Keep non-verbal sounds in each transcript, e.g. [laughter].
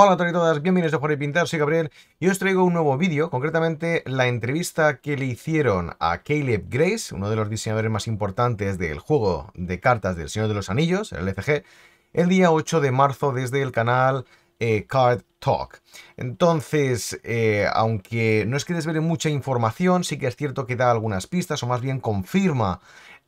Hola a todos y todas, bienvenidos a Jorge Pintar, soy Gabriel y os traigo un nuevo vídeo, concretamente la entrevista que le hicieron a Caleb Grace, uno de los diseñadores más importantes del juego de cartas del Señor de los Anillos, el LCG, el día 8 de marzo desde el canal eh, Card Talk. Entonces, eh, aunque no es que desvele mucha información, sí que es cierto que da algunas pistas o más bien confirma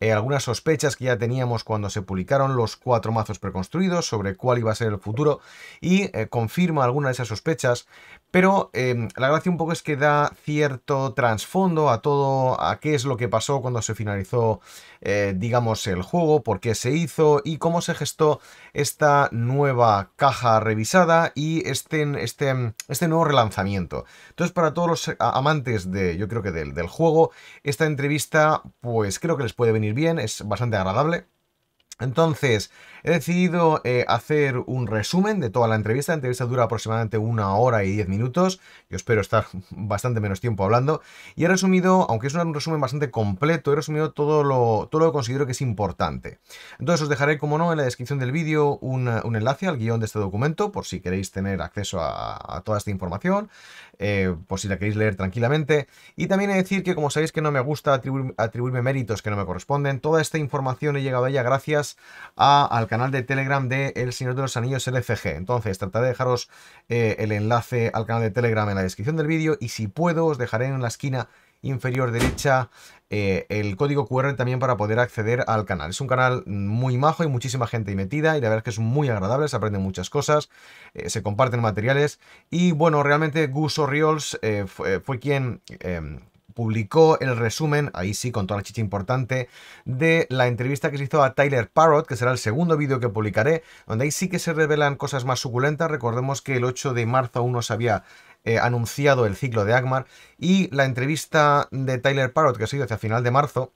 eh, algunas sospechas que ya teníamos cuando se publicaron los cuatro mazos preconstruidos sobre cuál iba a ser el futuro y eh, confirma alguna de esas sospechas, pero em, la gracia un poco es que da cierto trasfondo a todo, a qué es lo que pasó cuando se finalizó, eh, digamos, el juego, por qué se hizo y cómo se gestó esta nueva caja revisada y este, este, este nuevo relanzamiento. Entonces, para todos los amantes de, yo creo que del, del juego, esta entrevista, pues creo que les puede venir bien, es bastante agradable. Entonces, he decidido eh, hacer un resumen de toda la entrevista. La entrevista dura aproximadamente una hora y diez minutos. Yo espero estar [laughs] bastante menos tiempo hablando. Y he resumido, aunque es un resumen bastante completo, he resumido todo lo, todo lo que considero que es importante. Entonces, os dejaré, como no, en la descripción del vídeo un, enlace al guión de este documento, por si queréis tener acceso a, toda esta información, eh, por si la queréis leer tranquilamente. Y también he decir que, como sabéis que no me gusta atribuirme méritos que no me corresponden, toda esta información he llegado a ella gracias al canal de Telegram de El Señor de los Anillos LFG. Entonces, trataré de dejaros eh, el enlace al canal de Telegram en la descripción del vídeo y si puedo, os dejaré en la esquina inferior derecha eh, el código QR también para poder acceder al canal. Es un canal muy majo y muchísima gente metida y la verdad es que es muy agradable, se aprenden muchas cosas, eh, se comparten materiales y bueno, realmente Gus Oriols fue, quien em, publicó el resumen, ahí sí, con toda la chicha importante, de la entrevista que se hizo a Tyler Parrott, que será el segundo vídeo que publicaré, donde ahí sí que se revelan cosas más suculentas. Recordemos que el 8 de marzo aún no se había eh, anunciado el ciclo de Agmar y la entrevista de Tyler Parrott, que ha hizo hacia final de marzo,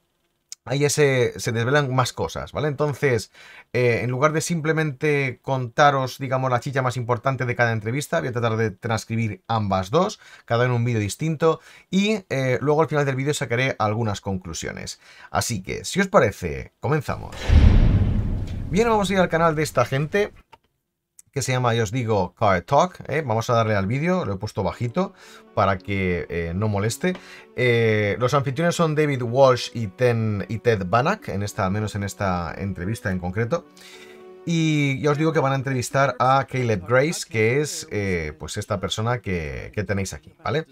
ahí ese, se desvelan más cosas, ¿vale? Entonces, eh, en lugar de simplemente contaros, digamos, la chicha más importante de cada entrevista, voy a tratar de transcribir ambas dos, cada en un vídeo distinto, y eh, luego al final del vídeo sacaré algunas conclusiones. Así que, si os parece, comenzamos. Bien, vamos a ir al canal de esta gente que se llama, ya os digo, Car Talk. ¿eh? Vamos a darle al vídeo, lo he puesto bajito para que eh, no moleste. Eh, los anfitriones son David Walsh y, Ted Banach, en esta, al menos en esta entrevista en concreto. Y ya os digo que van a entrevistar a Caleb Grace, que es pues esta persona que, tenéis aquí, ¿vale?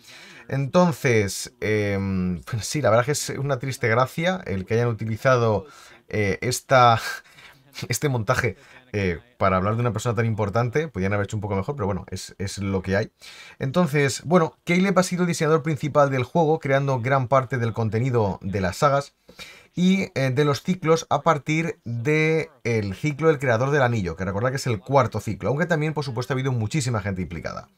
Entonces, em, [laughs] sí, la verdad que es una triste gracia el que hayan utilizado esta, [laughs] este montaje eh, para hablar de una persona tan importante, podían haber hecho un poco mejor, pero bueno, es, lo que hay. Entonces, bueno, Caleb ha sido el diseñador principal del juego, creando gran parte del contenido de las sagas y eh, de los ciclos a partir del ciclo del creador del anillo, que recordad que es el cuarto ciclo, aunque también, por supuesto, ha habido muchísima gente implicada.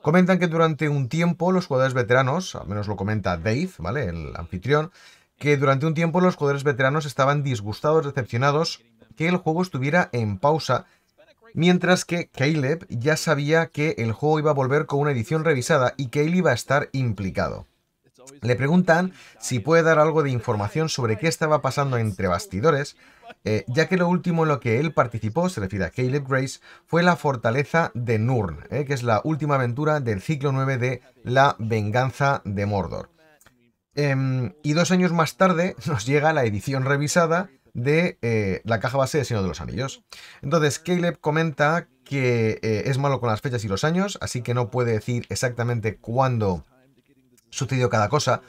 Comentan que durante un tiempo los jugadores veteranos, al menos lo comenta Dave, ¿vale? El anfitrión, que durante un tiempo los jugadores veteranos estaban disgustados, decepcionados que el juego estuviera en pausa, mientras que Caleb ya sabía que el juego iba a volver con una edición revisada y que él iba a estar implicado. Le preguntan si puede dar algo de información sobre qué estaba pasando entre bastidores, eh, ya que lo último en lo que él participó, se refiere a Caleb Grace, fue la fortaleza de Nurn, eh, que es la última aventura del ciclo 9 de La venganza de Mordor. Em, y dos años más tarde [laughs] nos llega la edición revisada de eh, la caja base de de los Anillos. Entonces, Caleb comenta que eh, es malo con las fechas y los años, así que no puede decir exactamente cuándo sucedió cada cosa,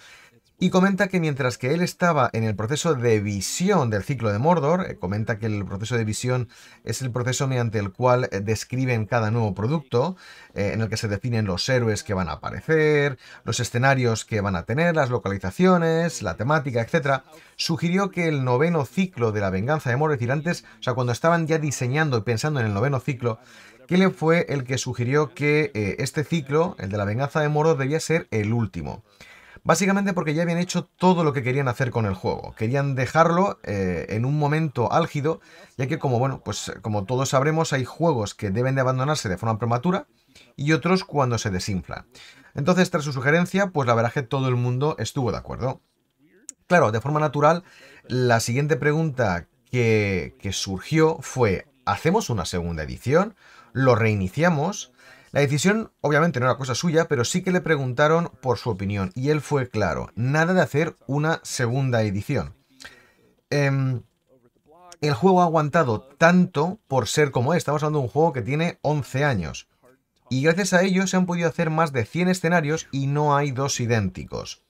y comenta que mientras que él estaba en el proceso de visión del ciclo de Mordor, eh, comenta que el proceso de visión es el proceso mediante el cual eh, describen cada nuevo producto, eh, en el que se definen los héroes que van a aparecer, los escenarios que van a tener, las localizaciones, la temática, etc., sugirió que el noveno ciclo de la venganza de Mordor, decir, antes, o sea, cuando estaban ya diseñando y pensando en el noveno ciclo, le fue el que sugirió que este ciclo, el de la venganza de Mordor, debía ser el último. Básicamente porque ya habían hecho todo lo que querían hacer con el juego. Querían dejarlo eh, en un momento álgido, ya que como bueno, pues eh, como todos sabremos, hay juegos que deben de abandonarse de forma prematura y otros cuando se desinfla. Entonces, tras su sugerencia, pues la verdad es que todo el mundo estuvo de acuerdo. Claro, de forma natural, la siguiente pregunta que, que surgió fue, ¿hacemos una segunda edición? ¿Lo reiniciamos? La decisión obviamente no era cosa suya, pero sí que le preguntaron por su opinión y él fue claro, nada de hacer una segunda edición. Em, el juego ha aguantado tanto por ser como es, estamos hablando de un juego que tiene 11 años. Y gracias a ello se han podido hacer más de 100 escenarios y no hay dos idénticos.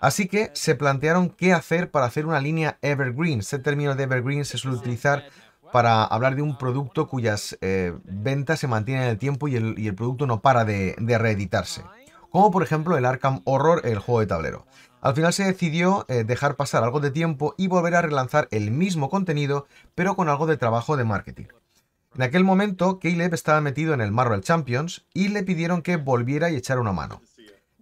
Así que se plantearon qué hacer para hacer una línea Evergreen. Este término de Evergreen se suele utilizar para hablar de un producto cuyas eh, ventas se mantienen en el tiempo y el, producto no para de, reeditarse. Como por ejemplo el Arkham Horror, el juego de tablero. Al final se decidió eh, dejar pasar algo de tiempo y volver a relanzar el mismo contenido, pero con algo de trabajo de marketing. En aquel momento, Caleb estaba metido en el Marvel Champions y le pidieron que volviera y echara una mano.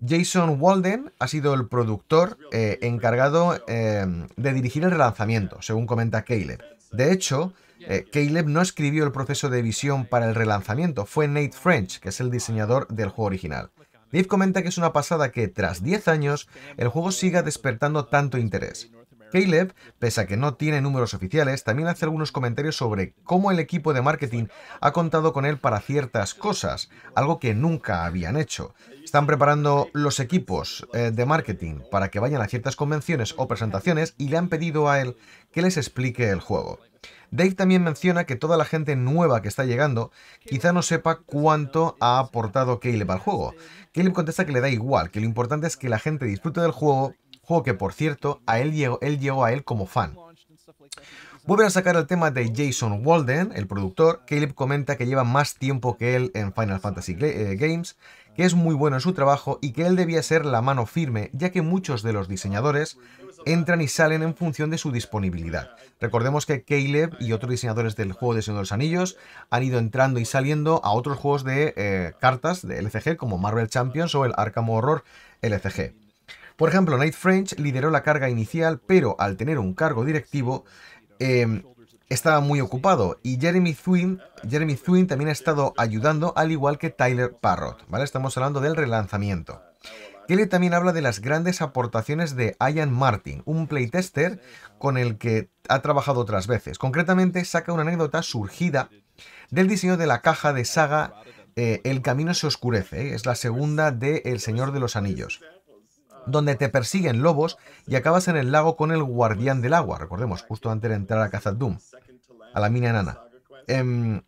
Jason Walden ha sido el productor eh, encargado de dirigir el relanzamiento, según comenta Caleb. De hecho, eh, Caleb no escribió el proceso de visión para el relanzamiento, fue Nate French, que es el diseñador del juego original. Dave comenta que es una pasada que, tras 10 años, el juego siga despertando tanto interés. Caleb, pese a que no tiene números oficiales, también hace algunos comentarios sobre cómo el equipo de marketing ha contado con él para ciertas cosas, algo que nunca habían hecho. Están preparando los equipos eh, de marketing para que vayan a ciertas convenciones o presentaciones y le han pedido a él que les explique el juego. Dave también menciona que toda la gente nueva que está llegando quizá no sepa cuánto ha aportado Caleb al juego. Caleb contesta que le da igual, que lo importante es que la gente disfrute del juego, juego que por cierto, a él llegó, él llegó a él como fan. Vuelven a sacar el tema de Jason Walden, el productor. Caleb comenta que lleva más tiempo que él en Final Fantasy eh, Games que es muy bueno en su trabajo y que él debía ser la mano firme, ya que muchos de los diseñadores entran y salen en función de su disponibilidad. Recordemos que Caleb y otros diseñadores del juego de Señor de los Anillos han ido entrando y saliendo a otros juegos de eh, cartas de LCG como Marvel Champions o el Arkham Horror LCG. Por ejemplo, Nate French lideró la carga inicial, pero al tener un cargo directivo, eh, estaba muy ocupado y Jeremy Thwin, Jeremy también ha estado ayudando, al igual que Tyler Parrott, ¿vale? Estamos hablando del relanzamiento. Kelly también habla de las grandes aportaciones de Ian Martin, un playtester con el que ha trabajado otras veces. Concretamente, saca una anécdota surgida del diseño de la caja de saga eh, El Camino se Oscurece, ¿eh? es la segunda de El Señor de los Anillos donde te persiguen lobos y acabas en el lago con el guardián del agua, recordemos, justo antes de entrar a khazad doom a la mina enana. Em,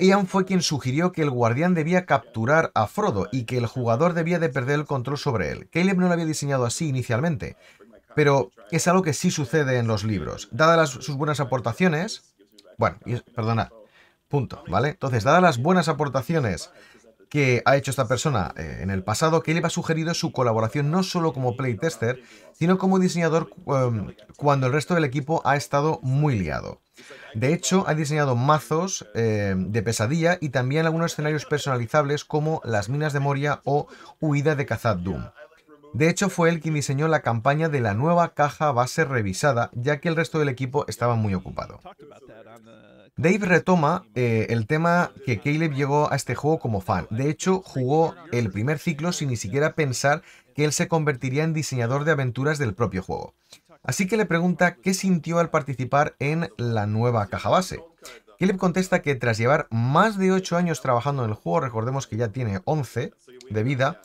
Ian fue quien sugirió que el guardián debía capturar a Frodo y que el jugador debía de perder el control sobre él. Caleb no lo había diseñado así inicialmente, pero es algo que sí sucede en los libros. Dadas las, sus buenas aportaciones... Bueno, perdonad, punto, ¿vale? Entonces, dadas las buenas aportaciones que ha hecho esta persona eh, en el pasado, que le ha sugerido su colaboración no solo como playtester, sino como diseñador em, cuando el resto del equipo ha estado muy liado. De hecho, ha diseñado mazos em, de pesadilla y también algunos escenarios personalizables como las minas de Moria o huida de Kazad Doom. De hecho, fue él quien diseñó la campaña de la nueva caja base revisada, ya que el resto del equipo estaba muy ocupado. Dave retoma eh, el tema que Caleb llegó a este juego como fan. De hecho, jugó el primer ciclo sin ni siquiera pensar que él se convertiría en diseñador de aventuras del propio juego. Así que le pregunta qué sintió al participar en la nueva caja base. Caleb contesta que tras llevar más de 8 años trabajando en el juego, recordemos que ya tiene 11 de vida,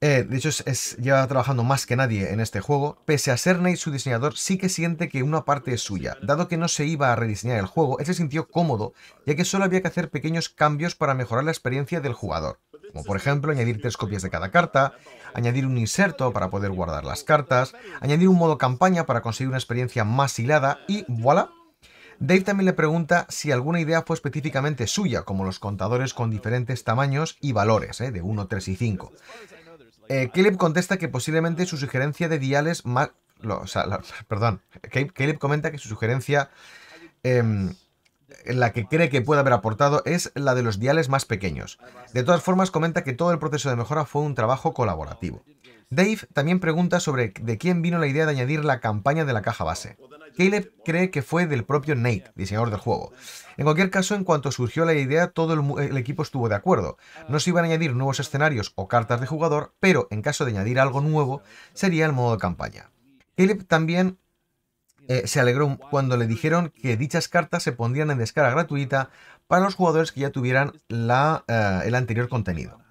eh, de hecho, es, lleva trabajando más que nadie en este juego. Pese a ser Nate su diseñador, sí que siente que una parte es suya. Dado que no se iba a rediseñar el juego, él se sintió cómodo, ya que solo había que hacer pequeños cambios para mejorar la experiencia del jugador. Como por ejemplo, añadir tres copias de cada carta, añadir un inserto para poder guardar las cartas, añadir un modo campaña para conseguir una experiencia más hilada y voilà, Dave también le pregunta si alguna idea fue específicamente suya, como los contadores con diferentes tamaños y valores, eh, de 1, 3 y 5. Eh, Caleb contesta que posiblemente su sugerencia de diales más... perdón. comenta que su sugerencia... Em, la que cree que puede haber aportado es la de los diales más pequeños. De todas formas, comenta que todo el proceso de mejora fue un trabajo colaborativo. Dave también pregunta sobre de quién vino la idea de añadir la campaña de la caja base. Caleb cree que fue del propio Nate, diseñador del juego. En cualquier caso, en cuanto surgió la idea, todo el, equipo estuvo de acuerdo. No se iban a añadir nuevos escenarios o cartas de jugador, pero en caso de añadir algo nuevo, sería el modo de campaña. Caleb también eh, se alegró cuando le dijeron que dichas cartas se pondrían en descarga gratuita para los jugadores que ya tuvieran eh, el anterior contenido.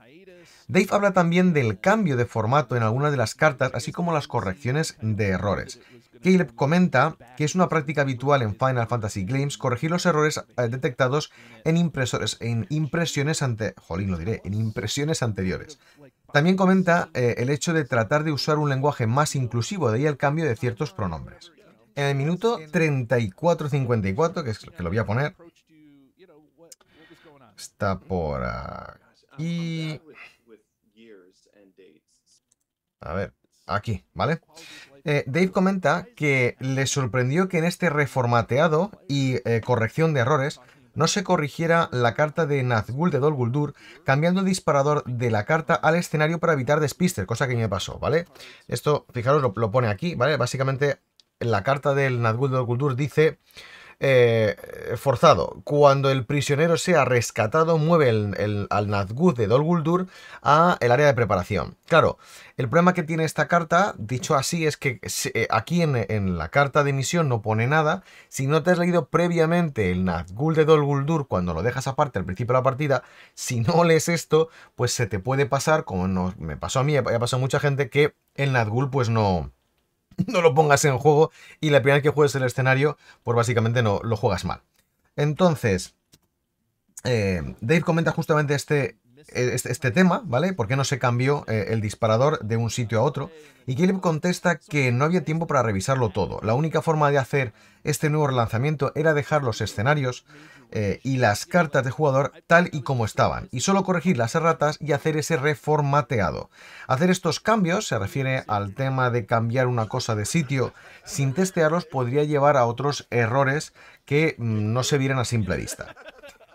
Dave habla también del cambio de formato en algunas de las cartas, así como las correcciones de errores. Caleb comenta que es una práctica habitual en Final Fantasy Games corregir los errores eh, detectados en impresores, en impresiones lo diré, en impresiones anteriores. También comenta eh, el hecho de tratar de usar un lenguaje más inclusivo, de ahí el cambio de ciertos pronombres. En el minuto 34.54, que es que lo voy a poner, está por aquí. A ver, aquí, ¿vale? Eh, Dave comenta que le sorprendió que en este reformateado y eh, corrección de errores no se corrigiera la carta de Nazgul de Dol Guldur cambiando el disparador de la carta al escenario para evitar despister, cosa que me pasó, ¿vale? Esto, fijaros, lo, pone aquí, ¿vale? Básicamente la carta del Nazgul de Dol Guldur dice... Eh, forzado. Cuando el prisionero sea rescatado, mueve al Nazgûl de Dol Guldur a el área de preparación. Claro, el problema que tiene esta carta, dicho así, es que eh, aquí en, la carta de misión no pone nada. Si no te has leído previamente el Nazgûl de Dol Guldur, cuando lo dejas aparte al principio de la partida, si no lees esto, pues se te puede pasar, como me pasó a mí, ha pasado a mucha gente, que el Nazgûl pues no [laughs] no lo pongas en juego y la primera vez que juegues el escenario, pues básicamente no lo juegas mal. Entonces, eh, Dave comenta justamente este, este, este, tema, ¿vale? ¿Por qué no se cambió eh, el disparador de un sitio a otro? Y Caleb contesta que no había tiempo para revisarlo todo. La única forma de hacer este nuevo relanzamiento era dejar los escenarios eh, y las cartas de jugador tal y como estaban, y solo corregir las erratas y hacer ese reformateado. Hacer estos cambios se refiere al tema de cambiar una cosa de sitio sin testearlos podría llevar a otros errores que mm, no se vieran a simple vista.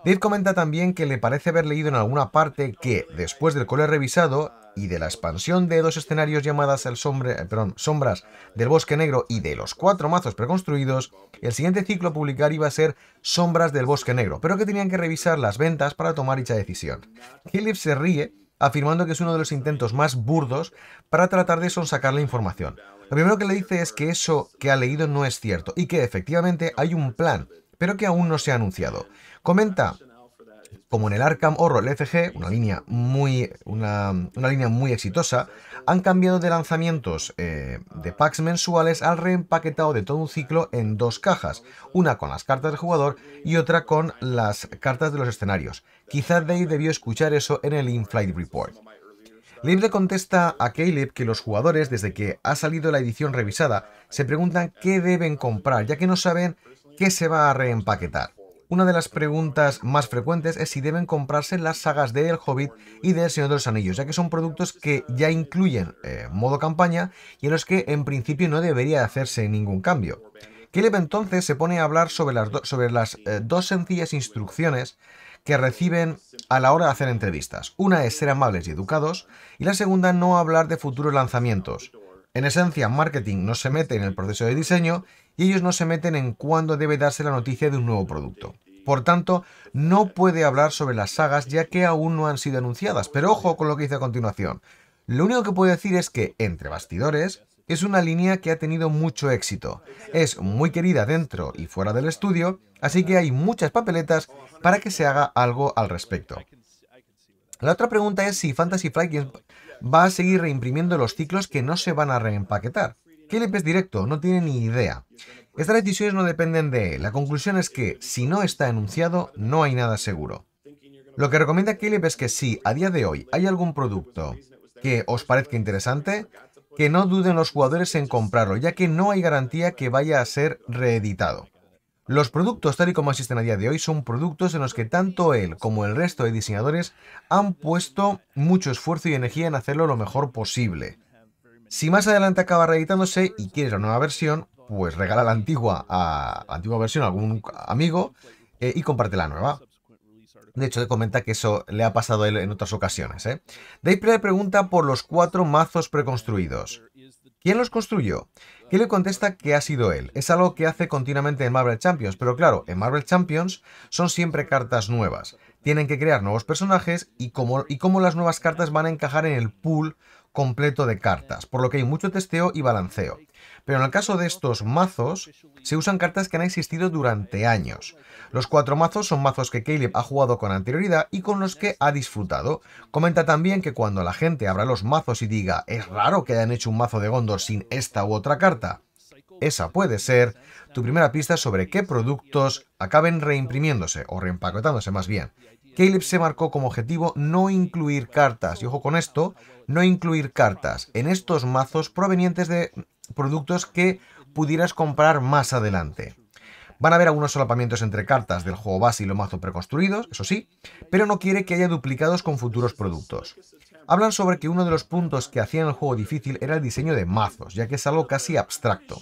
Dave comenta también que le parece haber leído en alguna parte que, después del cole revisado y de la expansión de dos escenarios llamadas el eh, Sombras del Bosque Negro y de los cuatro mazos preconstruidos, el siguiente ciclo a publicar iba a ser Sombras del Bosque Negro, pero que tenían que revisar las ventas para tomar dicha decisión. Philip se ríe, afirmando que es uno de los intentos más burdos para tratar de sonsacar la información. Lo primero que le dice es que eso que ha leído no es cierto y que efectivamente hay un plan pero que aún no se ha anunciado. Comenta como en el Arkham Horror LFG, una línea muy, una, línea muy exitosa, han cambiado de lanzamientos eh, de packs mensuales al reempaquetado de todo un ciclo en dos cajas, una con las cartas del jugador y otra con las cartas de los escenarios. Quizás Dave debió escuchar eso en el In-Flight Report. Libre contesta a Caleb que los jugadores, desde que ha salido la edición revisada, se preguntan qué deben comprar, ya que no saben ¿Qué se va a reempaquetar? Una de las preguntas más frecuentes es si deben comprarse las sagas de El Hobbit y de El Señor de los Anillos, ya que son productos que ya incluyen eh, modo campaña y en los que en principio no debería hacerse ningún cambio. Caleb entonces se pone a hablar sobre las, eh, dos sencillas instrucciones que reciben a la hora de hacer entrevistas. Una es ser amables y educados y la segunda no hablar de futuros lanzamientos. En esencia, marketing no se mete en el proceso de diseño y ellos no se meten en cuándo debe darse la noticia de un nuevo producto. Por tanto, no puede hablar sobre las sagas ya que aún no han sido anunciadas, pero ojo con lo que dice a continuación. Lo único que puede decir es que, entre bastidores, es una línea que ha tenido mucho éxito. Es muy querida dentro y fuera del estudio, así que hay muchas papeletas para que se haga algo al respecto. La otra pregunta es si Fantasy Flight va a seguir reimprimiendo los ciclos que no se van a reempaquetar. Caleb es directo, no tiene ni idea. Estas decisiones no dependen de él. La conclusión es que, si no está enunciado, no hay nada seguro. Lo que recomienda Caleb es que si, a día de hoy, hay algún producto que os parezca interesante, que no duden los jugadores en comprarlo, ya que no hay garantía que vaya a ser reeditado. Los productos tal y como existen a día de hoy son productos en los que tanto él como el resto de diseñadores han puesto mucho esfuerzo y energía en hacerlo lo mejor posible. Si más adelante acaba reeditándose y quieres la nueva versión, pues regala la antigua, antigua versión a algún amigo eh, y comparte la nueva. De hecho, te comenta que eso le ha pasado a él en otras ocasiones. ¿eh? Dave le pregunta por los cuatro mazos preconstruidos. ¿Quién los construyó? ¿Qué le contesta que ha sido él. Es algo que hace continuamente en Marvel Champions, pero claro, en Marvel Champions son siempre cartas nuevas. Tienen que crear nuevos personajes y cómo, y cómo las nuevas cartas van a encajar en el pool completo de cartas, por lo que hay mucho testeo y balanceo. Pero en el caso de estos mazos, se usan cartas que han existido durante años. Los cuatro mazos son mazos que Caleb ha jugado con anterioridad y con los que ha disfrutado. Comenta también que cuando la gente abra los mazos y diga, es raro que hayan hecho un mazo de Gondor sin esta u otra carta, esa puede ser tu primera pista sobre qué productos acaben reimprimiéndose o reempacotándose más bien. Caleb se marcó como objetivo no incluir cartas, y ojo con esto, no incluir cartas en estos mazos provenientes de productos que pudieras comprar más adelante. Van a haber algunos solapamientos entre cartas del juego base y los mazos preconstruidos, eso sí, pero no quiere que haya duplicados con futuros productos. Hablan sobre que uno de los puntos que hacían el juego difícil era el diseño de mazos, ya que es algo casi abstracto.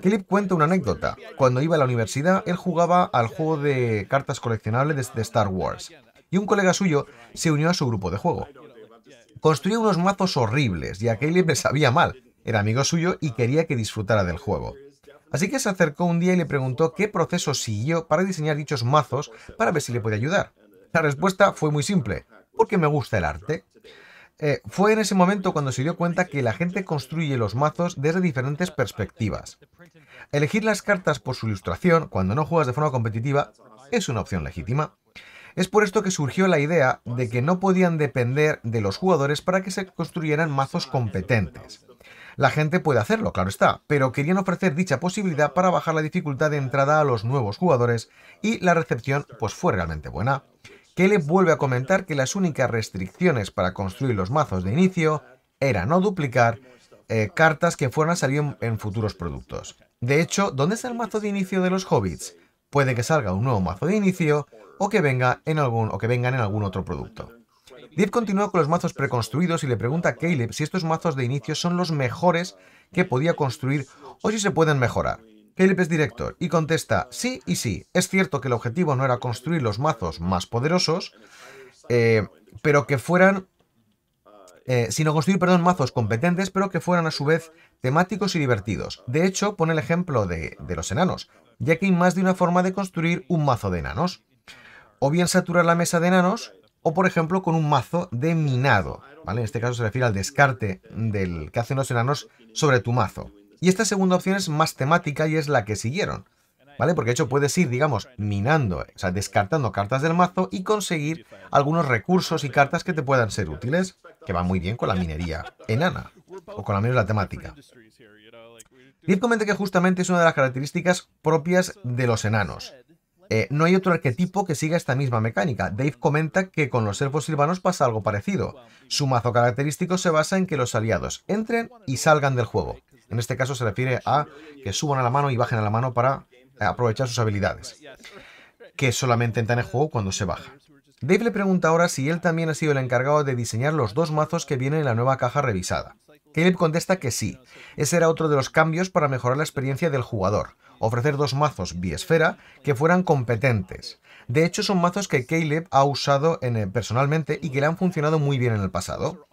Clip cuenta una anécdota. Cuando iba a la universidad, él jugaba al juego de cartas coleccionables de Star Wars, y un colega suyo se unió a su grupo de juego. Construyó unos mazos horribles, y a Caleb le sabía mal. Era amigo suyo y quería que disfrutara del juego. Así que se acercó un día y le preguntó qué proceso siguió para diseñar dichos mazos para ver si le podía ayudar. La respuesta fue muy simple, porque me gusta el arte. Eh, fue en ese momento cuando se dio cuenta que la gente construye los mazos desde diferentes perspectivas. Elegir las cartas por su ilustración cuando no juegas de forma competitiva es una opción legítima. Es por esto que surgió la idea de que no podían depender de los jugadores para que se construyeran mazos competentes. La gente puede hacerlo, claro está, pero querían ofrecer dicha posibilidad para bajar la dificultad de entrada a los nuevos jugadores y la recepción pues fue realmente buena. Caleb vuelve a comentar que las únicas restricciones para construir los mazos de inicio era no duplicar eh, cartas que fueran a salir en, futuros productos. De hecho, ¿dónde está el mazo de inicio de los hobbits? Puede que salga un nuevo mazo de inicio o que venga en algún o que vengan en algún otro producto. Dave continúa con los mazos preconstruidos y le pregunta a Caleb si estos mazos de inicio son los mejores que podía construir o si se pueden mejorar. Felipe es director y contesta, sí y sí, es cierto que el objetivo no era construir los mazos más poderosos, eh, pero que fueran, eh, sino construir, perdón, mazos competentes, pero que fueran a su vez temáticos y divertidos. De hecho, pone el ejemplo de, los enanos, ya que hay más de una forma de construir un mazo de enanos. O bien saturar la mesa de enanos, o por ejemplo con un mazo de minado, ¿vale? En este caso se refiere al descarte del que hacen los enanos sobre tu mazo. Y esta segunda opción es más temática y es la que siguieron. ¿Vale? Porque de hecho puedes ir, digamos, minando, o sea, descartando cartas del mazo y conseguir algunos recursos y cartas que te puedan ser útiles, que va muy bien con la minería enana, o con la menos temática. Dave comenta que justamente es una de las características propias de los enanos. Eh, no hay otro arquetipo que siga esta misma mecánica. Dave comenta que con los elfos silvanos pasa algo parecido. Su mazo característico se basa en que los aliados entren y salgan del juego. En este caso se refiere a que suban a la mano y bajen a la mano para eh, aprovechar sus habilidades, que solamente entran en juego cuando se baja. Dave le pregunta ahora si él también ha sido el encargado de diseñar los dos mazos que vienen en la nueva caja revisada. Caleb contesta que sí. Ese era otro de los cambios para mejorar la experiencia del jugador, ofrecer dos mazos biesfera que fueran competentes. De hecho, son mazos que Caleb ha usado en eh, personalmente y que le han funcionado muy bien en el pasado.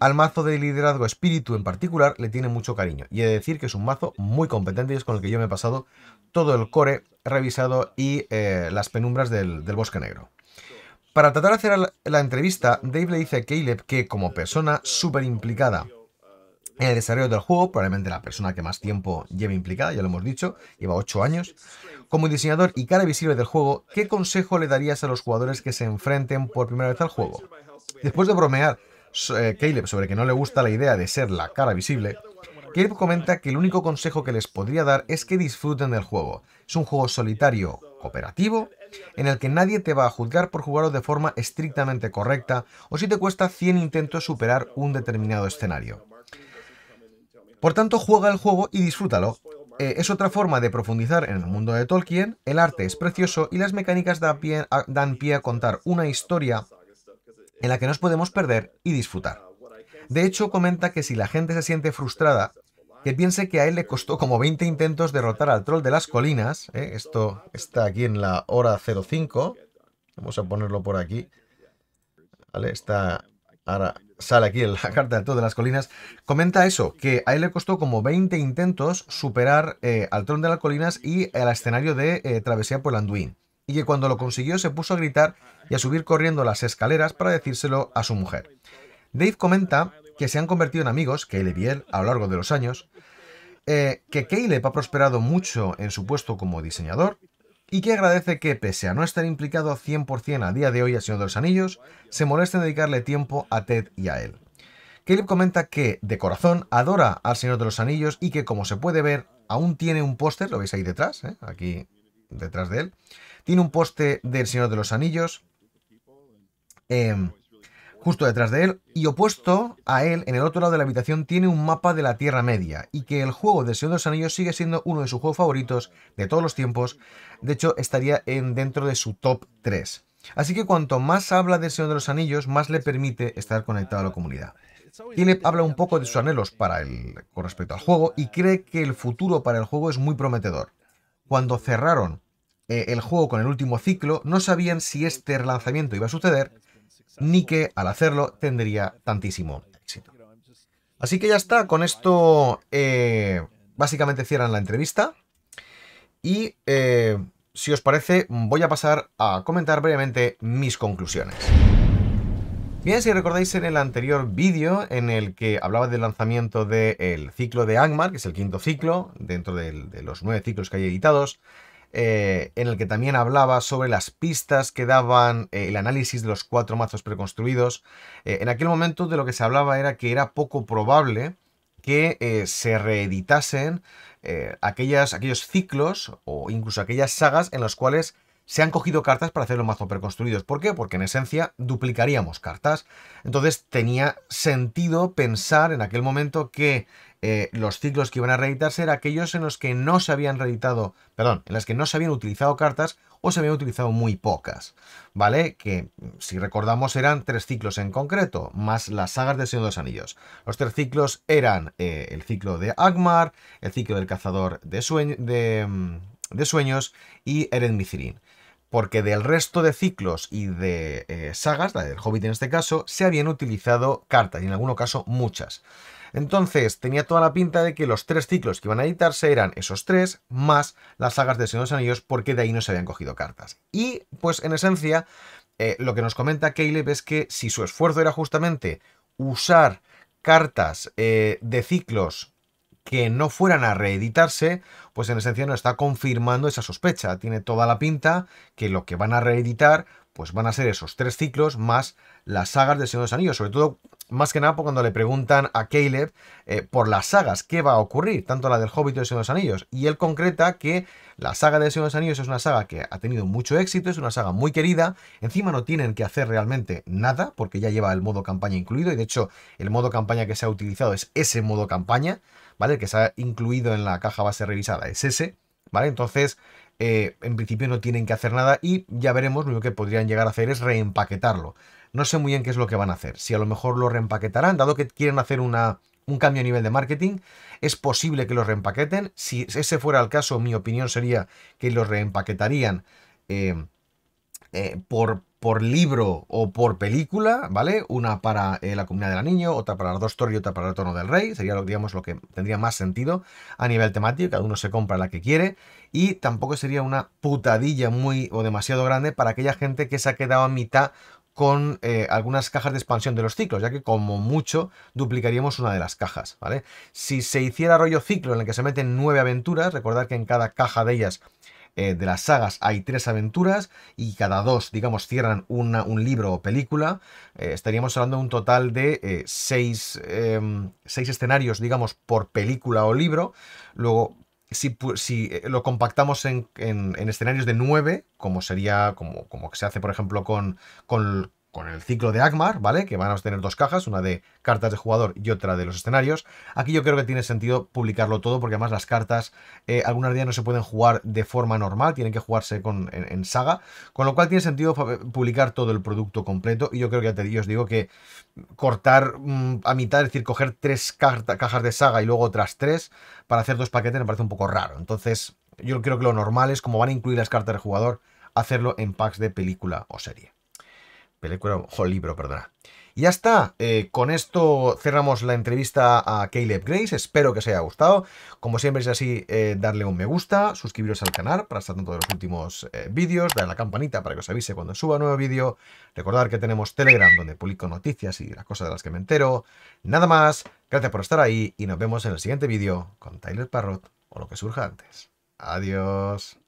Al mazo de liderazgo espíritu en particular le tiene mucho cariño y he de decir que es un mazo muy competente y es con el que yo me he pasado todo el core revisado y eh, las penumbras del, bosque negro. Para tratar de hacer la entrevista, Dave le dice a Caleb que como persona súper implicada en el desarrollo del juego, probablemente la persona que más tiempo lleve implicada, ya lo hemos dicho, lleva ocho años, como diseñador y cara visible del juego, ¿qué consejo le darías a los jugadores que se enfrenten por primera vez al juego? Después de bromear eh, Caleb sobre que no le gusta la idea de ser la cara visible, Caleb comenta que el único consejo que les podría dar es que disfruten del juego. Es un juego solitario cooperativo en el que nadie te va a juzgar por jugarlo de forma estrictamente correcta o si te cuesta 100 intentos superar un determinado escenario. Por tanto, juega el juego y disfrútalo. Eh, es otra forma de profundizar en el mundo de Tolkien, el arte es precioso y las mecánicas dan pie a contar una historia en la que nos podemos perder y disfrutar. De hecho, comenta que si la gente se siente frustrada, que piense que a él le costó como 20 intentos derrotar al troll de las colinas. ¿eh? Esto está aquí en la hora 05. Vamos a ponerlo por aquí. está... Ahora sale aquí en la [laughs] carta del troll de las colinas. Comenta eso, que a él le costó como 20 intentos superar eh, al troll de las colinas y el escenario de eh, Travesía por Anduin y que cuando lo consiguió se puso a gritar y a subir corriendo las escaleras para decírselo a su mujer. Dave comenta que se han convertido en amigos, Caleb y él, a lo largo de los años, eh, que Caleb ha prosperado mucho en su puesto como diseñador y que agradece que, pese a no estar implicado 100% a día de hoy a Señor de los Anillos, se moleste en dedicarle tiempo a Ted y a él. Caleb comenta que, de corazón, adora al Señor de los Anillos y que, como se puede ver, aún tiene un póster, lo veis ahí detrás, eh, aquí detrás de él, tiene un poste del Señor de los Anillos em, justo detrás de él y opuesto a él, en el otro lado de la habitación, tiene un mapa de la Tierra Media y que el juego del Señor de los Anillos sigue siendo uno de sus juegos favoritos de todos los tiempos. De hecho, estaría en, dentro de su top 3. Así que cuanto más habla del Señor de los Anillos, más le permite estar conectado a la comunidad. Tiene habla un poco de sus anhelos para con respecto al juego y cree que el futuro para el juego es muy prometedor. Cuando cerraron eh, el juego con el último ciclo, no sabían si este relanzamiento iba a suceder, ni que al hacerlo tendría tantísimo éxito. Así que ya está, con esto eh, básicamente cierran la entrevista. Y eh, si os parece, voy a pasar a comentar brevemente mis conclusiones. Bien, si recordáis en el anterior vídeo en el que hablaba del lanzamiento del ciclo de Angmar, que es el quinto ciclo, dentro de los nueve ciclos que hay editados, eh, en el que también hablaba sobre las pistas que daban eh, el análisis de los cuatro mazos preconstruidos. Eh, en aquel momento de lo que se hablaba era que era poco probable que se reeditasen aquellas, aquellos ciclos o incluso aquellas sagas en los cuales se han cogido cartas para hacer los mazos preconstruidos. ¿Por qué? Porque en esencia duplicaríamos cartas. Entonces tenía sentido pensar en aquel momento que eh, los ciclos que iban a reeditarse eran aquellos en los que no se habían reeditado, perdón, en las que no se habían utilizado cartas o se habían utilizado muy pocas, ¿vale? Que si recordamos eran tres ciclos en concreto, más las sagas de Señor de los Anillos. Los tres ciclos eran eh, el ciclo de Agmar, el ciclo del cazador de, mm, sueños y Eren Mithrin porque del resto de ciclos y de eh, sagas, la del Hobbit en este caso, se habían utilizado cartas, y en algún caso muchas. Entonces tenía toda la pinta de que los tres ciclos que iban a editarse eran esos tres, más las sagas de Señor de Anillos, porque de ahí no se habían cogido cartas. Y pues en esencia, eh, lo que nos comenta Caleb es que si su esfuerzo era justamente usar cartas eh, de ciclos que no fueran a reeditarse, pues en esencia no está confirmando esa sospecha. Tiene toda la pinta que lo que van a reeditar, pues van a ser esos tres ciclos más las sagas de Señor de los Anillos. Sobre todo, más que nada, pues cuando le preguntan a Caleb eh, por las sagas, qué va a ocurrir, tanto la del Hobbit y el Señor de los Anillos. Y él concreta que la saga de Señor de los Anillos es una saga que ha tenido mucho éxito, es una saga muy querida. Encima no tienen que hacer realmente nada, porque ya lleva el modo campaña incluido. Y de hecho, el modo campaña que se ha utilizado es ese modo campaña. ¿vale? que se ha incluido en la caja base revisada es ese, ¿vale? Entonces, eh, en principio no tienen que hacer nada y ya veremos, lo que podrían llegar a hacer es reempaquetarlo. No sé muy bien qué es lo que van a hacer, si a lo mejor lo reempaquetarán, dado que quieren hacer una, un cambio a nivel de marketing, es posible que lo reempaqueten. Si ese fuera el caso, mi opinión sería que los reempaquetarían eh, eh, por, por libro o por película, ¿vale? Una para eh, La Comunidad de la Niño, otra para Los Dos torres, y otra para El Retorno del Rey. Sería, digamos, lo que tendría más sentido a nivel temático. Cada uno se compra la que quiere. Y tampoco sería una putadilla muy o demasiado grande para aquella gente que se ha quedado a mitad con eh, algunas cajas de expansión de los ciclos, ya que como mucho duplicaríamos una de las cajas, ¿vale? Si se hiciera rollo ciclo en el que se meten nueve aventuras, recordad que en cada caja de ellas eh, de las sagas hay tres aventuras y cada dos, digamos, cierran una, un libro o película, eh, estaríamos hablando de un total de eh, seis, em, seis escenarios, digamos, por película o libro. Luego, si, lo compactamos en, en, escenarios de nueve, como sería, como, como se hace, por ejemplo, con, con, con el ciclo de Akmar, ¿vale? Que van a tener dos cajas, una de cartas de jugador y otra de los escenarios. Aquí yo creo que tiene sentido publicarlo todo, porque además las cartas, eh, algunas días no se pueden jugar de forma normal, tienen que jugarse con, en, saga, con lo cual tiene sentido publicar todo el producto completo. Y yo creo que ya os digo que cortar mm, a mitad, es decir, coger tres cajas de saga y luego otras tres para hacer dos paquetes me parece un poco raro. Entonces, yo creo que lo normal es, como van a incluir las cartas de jugador, hacerlo en packs de película o serie película o libro, perdona. Y ya está, eh, con esto cerramos la entrevista a Caleb Grace, espero que os haya gustado. Como siempre es así, eh, darle un me gusta, suscribiros al canal para estar tanto de los últimos eh, vídeos, darle la campanita para que os avise cuando suba un nuevo vídeo, recordar que tenemos Telegram donde publico noticias y las cosas de las que me entero. Nada más, gracias por estar ahí y nos vemos en el siguiente vídeo con Tyler Parrot o lo que surja antes. Adiós.